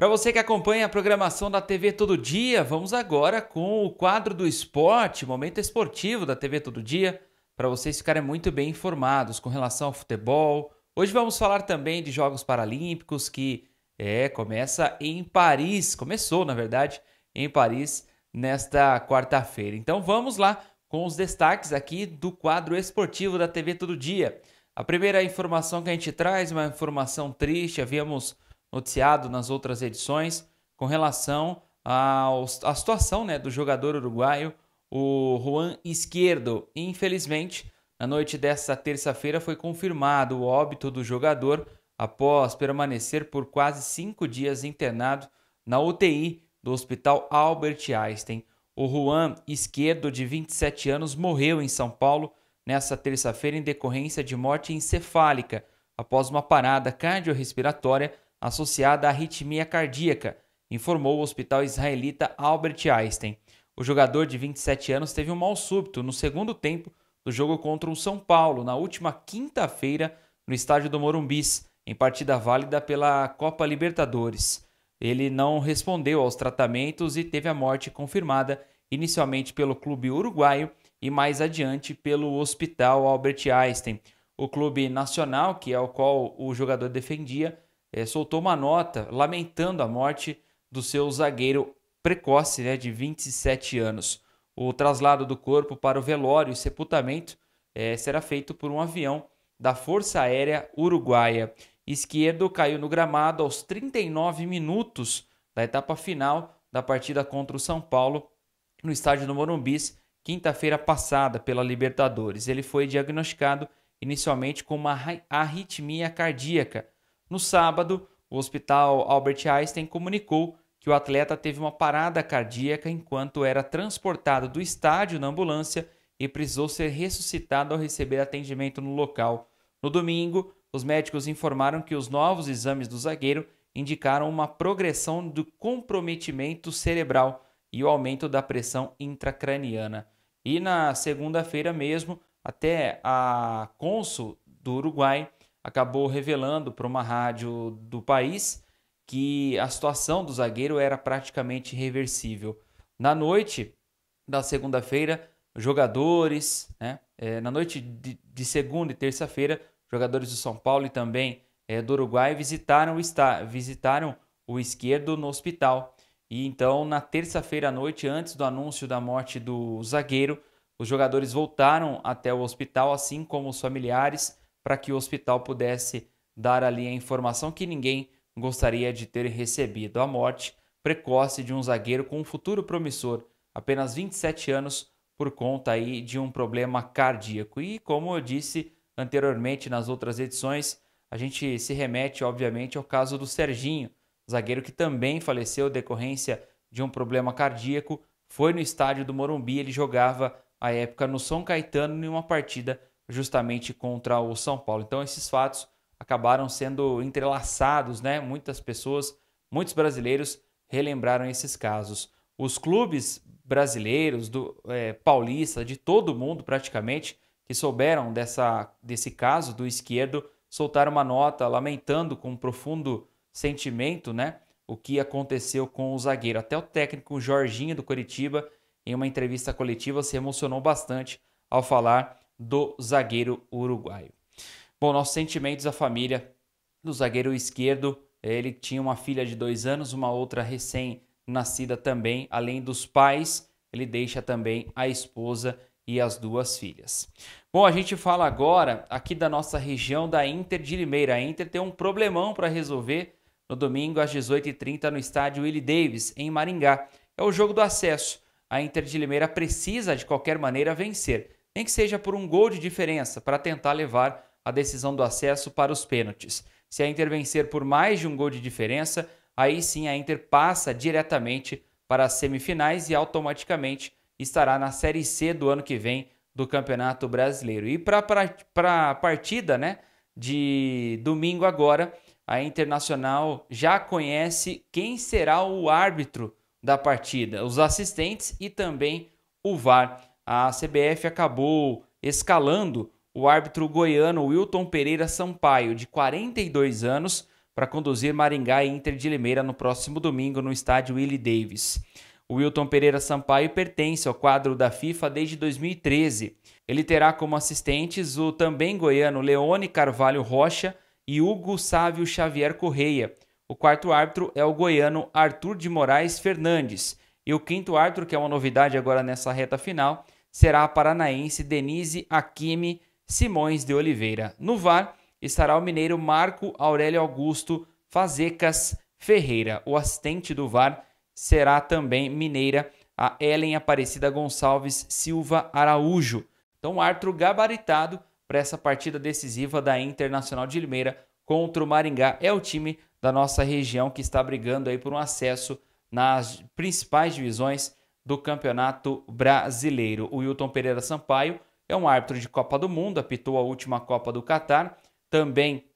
Para você que acompanha a programação da TV Todo Dia, vamos agora com o quadro do esporte, momento esportivo da TV Todo Dia, para vocês ficarem muito bem informados com relação ao futebol. Hoje vamos falar também de Jogos Paralímpicos que é, começa em Paris, começou na verdade em Paris nesta quarta-feira. Então vamos lá com os destaques aqui do quadro esportivo da TV Todo Dia. A primeira informação que a gente traz, uma informação triste, havíamos noticiado nas outras edições com relação à situação né, do jogador uruguaio, o Juan Esquerdo. Infelizmente, na noite desta terça-feira foi confirmado o óbito do jogador após permanecer por quase cinco dias internado na UTI do Hospital Albert Einstein. O Juan Esquerdo, de 27 anos, morreu em São Paulo nesta terça-feira em decorrência de morte encefálica após uma parada cardiorrespiratória associada à arritmia cardíaca, informou o hospital israelita Albert Einstein. O jogador de 27 anos teve um mal súbito no segundo tempo do jogo contra o São Paulo, na última quinta-feira, no estádio do Morumbis, em partida válida pela Copa Libertadores. Ele não respondeu aos tratamentos e teve a morte confirmada, inicialmente pelo clube uruguaio e mais adiante pelo Hospital Albert Einstein. O clube nacional, que é o qual o jogador defendia, é, soltou uma nota lamentando a morte do seu zagueiro precoce, né, de 27 anos. O traslado do corpo para o velório e sepultamento é, será feito por um avião da Força Aérea Uruguaia. Esquerdo caiu no gramado aos 39 minutos da etapa final da partida contra o São Paulo no estádio do Morumbis, quinta-feira passada pela Libertadores. Ele foi diagnosticado inicialmente com uma arritmia cardíaca, no sábado, o hospital Albert Einstein comunicou que o atleta teve uma parada cardíaca enquanto era transportado do estádio na ambulância e precisou ser ressuscitado ao receber atendimento no local. No domingo, os médicos informaram que os novos exames do zagueiro indicaram uma progressão do comprometimento cerebral e o aumento da pressão intracraniana. E na segunda-feira mesmo, até a consul do Uruguai acabou revelando para uma rádio do país que a situação do zagueiro era praticamente irreversível. Na noite da segunda-feira, jogadores, né, é, na noite de, de segunda e terça-feira, jogadores do São Paulo e também é, do Uruguai visitaram, está, visitaram o esquerdo no hospital. E então, na terça-feira à noite, antes do anúncio da morte do zagueiro, os jogadores voltaram até o hospital, assim como os familiares para que o hospital pudesse dar ali a informação que ninguém gostaria de ter recebido: a morte precoce de um zagueiro com um futuro promissor, apenas 27 anos, por conta aí de um problema cardíaco. E como eu disse anteriormente nas outras edições, a gente se remete, obviamente, ao caso do Serginho, zagueiro que também faleceu decorrência de um problema cardíaco. Foi no estádio do Morumbi, ele jogava à época no São Caetano em uma partida justamente contra o São Paulo. Então esses fatos acabaram sendo entrelaçados, né? Muitas pessoas, muitos brasileiros relembraram esses casos. Os clubes brasileiros, do é, paulista, de todo mundo praticamente, que souberam dessa, desse caso do esquerdo, soltaram uma nota lamentando com um profundo sentimento, né? O que aconteceu com o zagueiro. Até o técnico Jorginho do Coritiba, em uma entrevista coletiva, se emocionou bastante ao falar do zagueiro uruguaio. Bom, nossos sentimentos à família do zagueiro esquerdo. Ele tinha uma filha de dois anos, uma outra recém-nascida também. Além dos pais, ele deixa também a esposa e as duas filhas. Bom, a gente fala agora aqui da nossa região da Inter de Limeira. A Inter tem um problemão para resolver no domingo às 18h30 no estádio Willie Davis, em Maringá. É o jogo do acesso. A Inter de Limeira precisa, de qualquer maneira, vencer nem que seja por um gol de diferença, para tentar levar a decisão do acesso para os pênaltis. Se a Inter vencer por mais de um gol de diferença, aí sim a Inter passa diretamente para as semifinais e automaticamente estará na Série C do ano que vem do Campeonato Brasileiro. E para a partida né, de domingo agora, a Internacional já conhece quem será o árbitro da partida, os assistentes e também o VAR a CBF acabou escalando o árbitro goiano Wilton Pereira Sampaio, de 42 anos, para conduzir Maringá e Inter de Limeira no próximo domingo no estádio Willie Davis. O Wilton Pereira Sampaio pertence ao quadro da FIFA desde 2013. Ele terá como assistentes o também goiano Leone Carvalho Rocha e Hugo Sávio Xavier Correia. O quarto árbitro é o goiano Arthur de Moraes Fernandes. E o quinto árbitro, que é uma novidade agora nessa reta final, será a paranaense Denise Akimi Simões de Oliveira. No VAR estará o mineiro Marco Aurélio Augusto Fazecas Ferreira. O assistente do VAR será também mineira a Ellen Aparecida Gonçalves Silva Araújo. Então, Arthur gabaritado para essa partida decisiva da Internacional de Limeira contra o Maringá. É o time da nossa região que está brigando aí por um acesso nas principais divisões do Campeonato Brasileiro. O Wilton Pereira Sampaio é um árbitro de Copa do Mundo, apitou a última Copa do Catar, também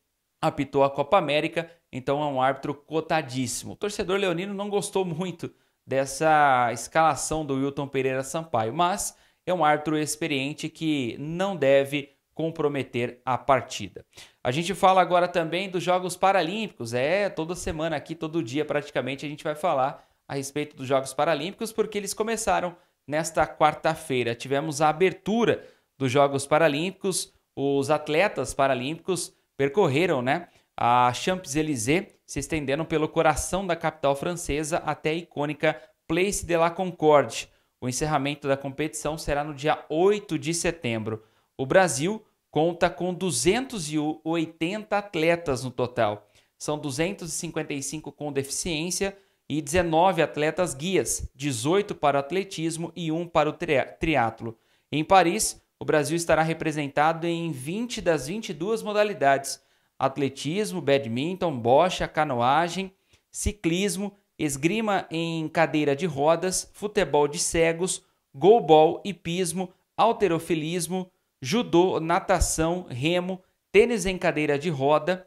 apitou a Copa América, então é um árbitro cotadíssimo. O torcedor leonino não gostou muito dessa escalação do Wilton Pereira Sampaio, mas é um árbitro experiente que não deve comprometer a partida. A gente fala agora também dos Jogos Paralímpicos. É, toda semana aqui, todo dia praticamente, a gente vai falar a respeito dos Jogos Paralímpicos, porque eles começaram nesta quarta-feira. Tivemos a abertura dos Jogos Paralímpicos, os atletas paralímpicos percorreram né, a Champs-Élysées, se estendendo pelo coração da capital francesa até a icônica Place de la Concorde. O encerramento da competição será no dia 8 de setembro. O Brasil conta com 280 atletas no total. São 255 com deficiência e 19 atletas guias, 18 para o atletismo e 1 para o triatlo. Em Paris, o Brasil estará representado em 20 das 22 modalidades: atletismo, badminton, bocha, canoagem, ciclismo, esgrima em cadeira de rodas, futebol de cegos, goalball, hipismo, alterofilismo, judô, natação, remo, tênis em cadeira de roda,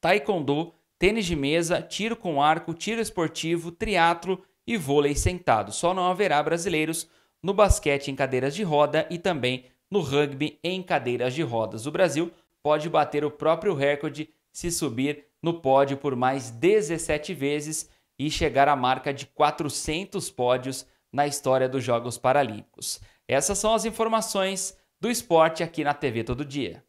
taekwondo, tênis de mesa, tiro com arco, tiro esportivo, triatlo e vôlei sentado. Só não haverá brasileiros no basquete em cadeiras de roda e também no rugby em cadeiras de rodas. O Brasil pode bater o próprio recorde se subir no pódio por mais 17 vezes e chegar à marca de 400 pódios na história dos Jogos Paralímpicos. Essas são as informações do esporte aqui na TV Todo Dia.